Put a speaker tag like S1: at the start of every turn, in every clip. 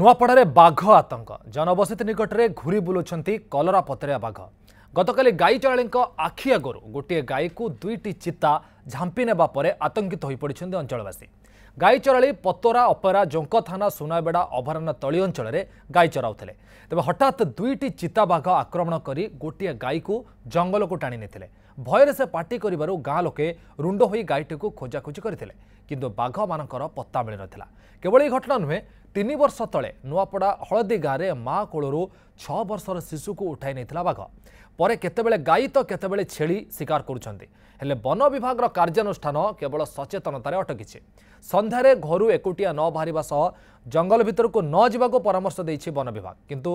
S1: ନୂଆପଡ଼ାରେ ବାଘ ଆତଙ୍କ ଜନବସତି ନିକଟରେ ଘୁରି ବୁଲୁଛନ୍ତି କଲରା ପତରିଆ ବାଘ ଗତକାଲି ଗାଈ ଚଳାଳିଙ୍କ ଆଖି ଆଗରୁ ଗୋଟିଏ ଗାଈକୁ ଦୁଇଟି ଚିତା ଝାମ୍ପି ନେବା ପରେ ଆତଙ୍କିତ ହୋଇପଡ଼ିଛନ୍ତି ଅଞ୍ଚଳବାସୀ ଗାଈ ଚରାଳି ପତୋରା ଅପେରା ଜୋଙ୍କ ଥାନା ସୁନାବେଡ଼ା ଅଭୟାରଣ୍ୟ ତଳି ଅଞ୍ଚଳରେ ଗାଈ ଚରାଉଥିଲେ ତେବେ ହଠାତ୍ ଦୁଇଟି ଚିତାବାଘ ଆକ୍ରମଣ କରି ଗୋଟିଏ ଗାଈକୁ ଜଙ୍ଗଲକୁ ଟାଣି ନେଇଥିଲେ ଭୟରେ ସେ ପାଟି କରିବାରୁ ଗାଁ ଲୋକେ ରୁଣ୍ଡ ହୋଇ ଗାଈଟିକୁ ଖୋଜାଖୋଜି କରିଥିଲେ କିନ୍ତୁ ବାଘମାନଙ୍କର ପତ୍ତା ମିଳିନଥିଲା କେବଳ ଏହି ଘଟଣା ନୁହେଁ ତିନି ବର୍ଷ ତଳେ ନୂଆପଡ଼ା ହଳଦୀ ଗାଁରେ ମା କୋଳରୁ ଛଅ ବର୍ଷର ଶିଶୁକୁ ଉଠାଇ ନେଇଥିଲା ବାଘ ପରେ କେତେବେଳେ ଗାଈ ତ କେତେବେଳେ ଛେଳି ଶିକାର କରୁଛନ୍ତି ହେଲେ ବନ ବିଭାଗର କାର୍ଯ୍ୟାନୁଷ୍ଠାନ କେବଳ ସଚେତନତାରେ ଅଟକିଛି ସନ୍ଧ୍ୟାରେ ଘରୁ ଏକୁଟିଆ ନ ବାହାରିବା ସହ ଜଙ୍ଗଲ ଭିତରକୁ ନ ଯିବାକୁ ପରାମର୍ଶ ଦେଇଛି ବନ ବିଭାଗ କିନ୍ତୁ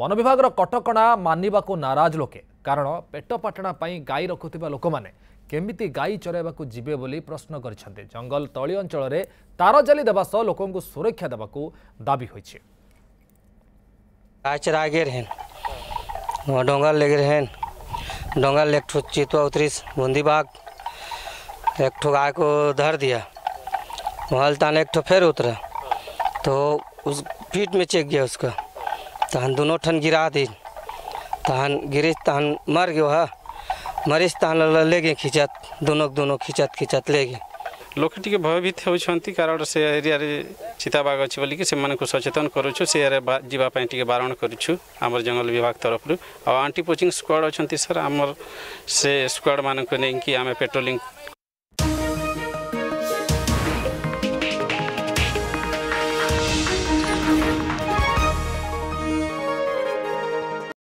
S1: ବନ ବିଭାଗର କଟକଣା ମାନିବାକୁ ନାରାଜ ଲୋକେ कारण पेट पटना गाई रखुवा लोक मैंने केमी गाई चरवा जीवे बोली प्रश्न कर जंगल तली अंचल तार जाली देवास लोक सुरक्षा देवा दावी हो
S2: डा लेक रेन डा लेक चितुआ बाग एक ठो गाय को धर दिया वहाँ तान एक ठो फिर उतरा तो उस पीठ में चेक गया उसका तहन दोनों ठन गिरा दी तहन गिरीज तहन मर गए मरीज तहन ले गए खींचत दोनों दोनों खींचत
S3: खींचत ले गए लोक टे भयभीत हो कारण से एरिया चिताबाग अच्छे बोल बोलिक सचेतन करुचु से जीवाई बारण कर जंगल विभाग तरफ आंटी पोचिंग स्क्वाड अच्छा सर आम से स्क्वाड मानक नहीं कि आम पेट्रोली